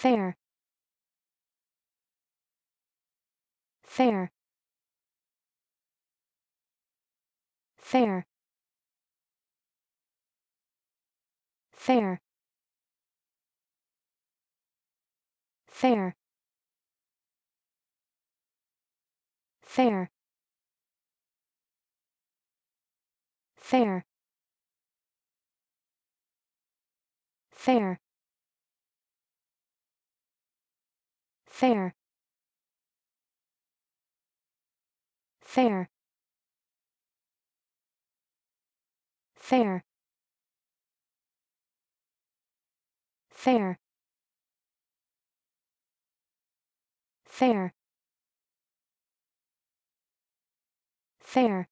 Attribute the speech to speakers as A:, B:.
A: fair fair fair fair fair fair fair fair fair fair fair fair fair fair